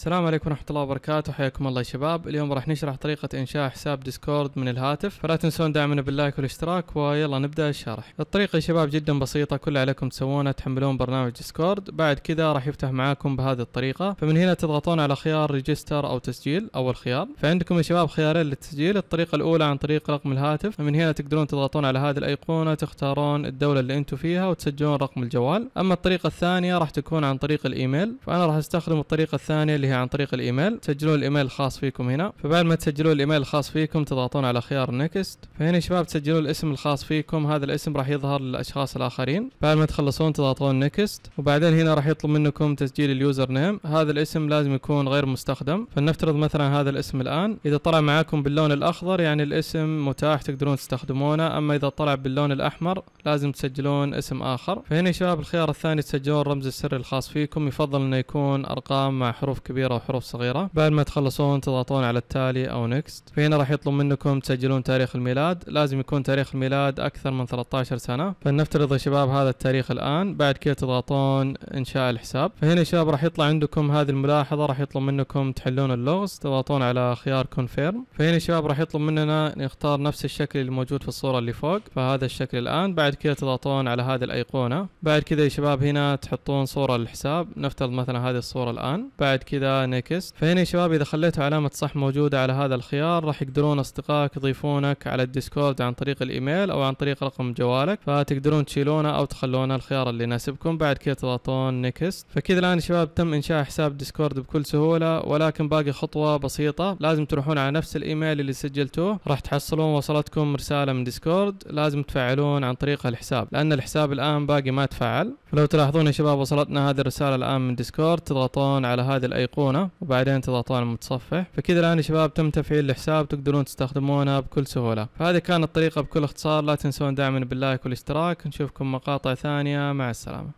السلام عليكم ورحمة الله وبركاته حياكم الله يا شباب اليوم راح نشرح طريقة إنشاء حساب ديسكورد من الهاتف فلا تنسون دعمنا باللايك والاشتراك ويلا نبدأ الشرح الطريقة يا شباب جدا بسيطة كل عليكم تسوونه تحملون برنامج ديسكورد بعد كذا راح يفتح معاكم بهذه الطريقة فمن هنا تضغطون على خيار ريجستر أو تسجيل أول خيار فعندكم يا شباب خيارين للتسجيل الطريقة الأولى عن طريق رقم الهاتف فمن هنا تقدرون تضغطون على هذه الأيقونة تختارون الدولة اللي أنتم فيها وتسجلون رقم الجوال أما الطريقة الثانية راح تكون عن طريق الإيميل فأنا راح أستخدم الطريقة الثانية اللي فيها عن طريق الايميل تسجلون الايميل الخاص فيكم هنا فبعد ما تسجلون الايميل الخاص فيكم تضغطون على خيار نيكست فهنا شباب تسجلون الاسم الخاص فيكم هذا الاسم راح يظهر للاشخاص الاخرين بعد ما تخلصون تضغطون نيكست وبعدين هنا راح يطلب منكم تسجيل اليوزر نيم هذا الاسم لازم يكون غير مستخدم فلنفترض مثلا هذا الاسم الان اذا طلع معاكم باللون الاخضر يعني الاسم متاح تقدرون تستخدمونه اما اذا طلع باللون الاحمر لازم تسجلون اسم اخر فهنا شباب الخيار الثاني تسجلون الرمز السري الخاص فيكم يفضل انه يكون ارقام مع حروف كبيره كبيره وحروف صغيره بعد ما تخلصون تضغطون على التالي او نكست فهنا راح يطلب منكم تسجلون تاريخ الميلاد لازم يكون تاريخ الميلاد اكثر من 13 سنه فلنفترض يا شباب هذا التاريخ الان بعد كذا تضغطون انشاء الحساب فهنا يا شباب راح يطلع عندكم هذه الملاحظه راح يطلب منكم تحلون اللغز تضغطون على خيار كونفيرم فهنا يا شباب راح يطلب مننا نختار نفس الشكل اللي موجود في الصوره اللي فوق فهذا الشكل الان بعد كذا تضغطون على هذه الايقونه بعد كذا يا شباب هنا تحطون صوره للحساب نفترض مثلا هذه الصوره الان بعد كذا نيكست فهنا يا شباب اذا خليتوا علامه صح موجوده على هذا الخيار راح يقدرون اصدقائك يضيفونك على الديسكورد عن طريق الايميل او عن طريق رقم جوالك فتقدرون تشيلونه او تخلونه الخيار اللي يناسبكم بعد كذا تضغطون نيكست فكذا الان يا شباب تم انشاء حساب ديسكورد بكل سهوله ولكن باقي خطوه بسيطه لازم تروحون على نفس الايميل اللي سجلتوه راح تحصلون وصلتكم رساله من ديسكورد لازم تفعلون عن طريق الحساب لان الحساب الان باقي ما تفعل فلو تلاحظون يا شباب وصلتنا هذه الرساله الان من ديسكورد تضغطون على هذه الايقونه تصفونه وبعدين تضغطون المتصفح فكذا الان يا شباب تم تفعيل الحساب تقدرون تستخدمونه بكل سهولة فهذه كانت الطريقة بكل اختصار لا تنسون دعمنا باللايك والاشتراك نشوفكم مقاطع ثانية مع السلامة